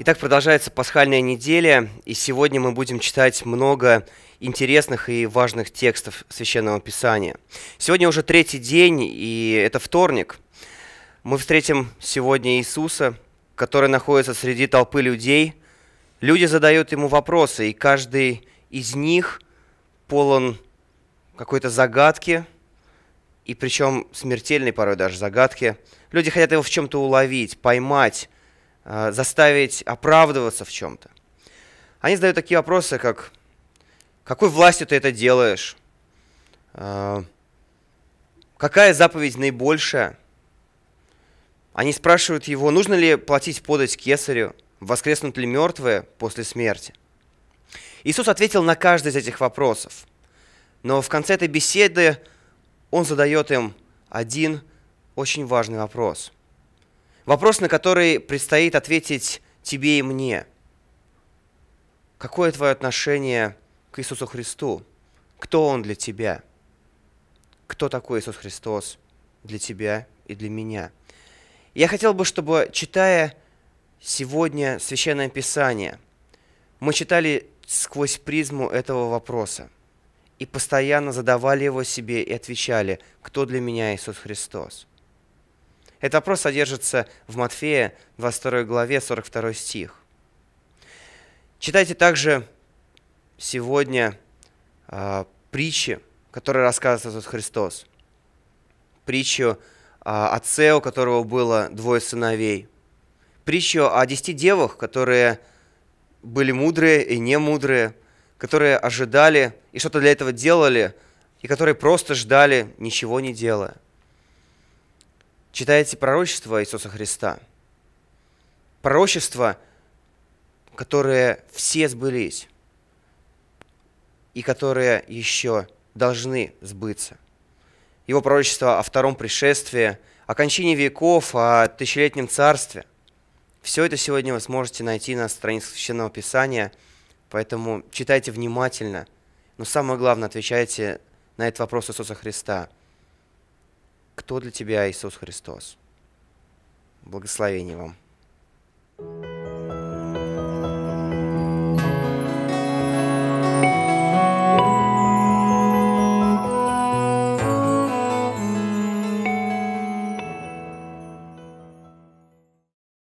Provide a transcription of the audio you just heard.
Итак, продолжается пасхальная неделя, и сегодня мы будем читать много интересных и важных текстов Священного Писания. Сегодня уже третий день, и это вторник. Мы встретим сегодня Иисуса, который находится среди толпы людей. Люди задают ему вопросы, и каждый из них полон какой-то загадки, и причем смертельной порой даже загадки. Люди хотят его в чем-то уловить, поймать, Э, заставить оправдываться в чем-то. Они задают такие вопросы, как «Какой властью ты это делаешь?» э, «Какая заповедь наибольшая?» Они спрашивают его, нужно ли платить подать кесарю, воскреснут ли мертвые после смерти. Иисус ответил на каждый из этих вопросов. Но в конце этой беседы он задает им один очень важный вопрос – Вопрос, на который предстоит ответить тебе и мне. Какое твое отношение к Иисусу Христу? Кто Он для тебя? Кто такой Иисус Христос для тебя и для меня? Я хотел бы, чтобы, читая сегодня Священное Писание, мы читали сквозь призму этого вопроса и постоянно задавали его себе и отвечали, кто для меня Иисус Христос – этот вопрос содержится в Матфея 22 главе 42 стих. Читайте также сегодня э, притчи, которые рассказывает Иисус Христос. Притчу э, отце, у которого было двое сыновей. Притчу о десяти девах, которые были мудрые и немудрые, которые ожидали и что-то для этого делали, и которые просто ждали, ничего не делая – читаете пророчество Иисуса Христа, пророчество, которое все сбылись и которые еще должны сбыться. Его пророчество о втором пришествии, о кончине веков, о тысячелетнем царстве. Все это сегодня вы сможете найти на странице Священного Писания, поэтому читайте внимательно, но самое главное, отвечайте на этот вопрос Иисуса Христа – кто для тебя Иисус Христос. Благословений вам.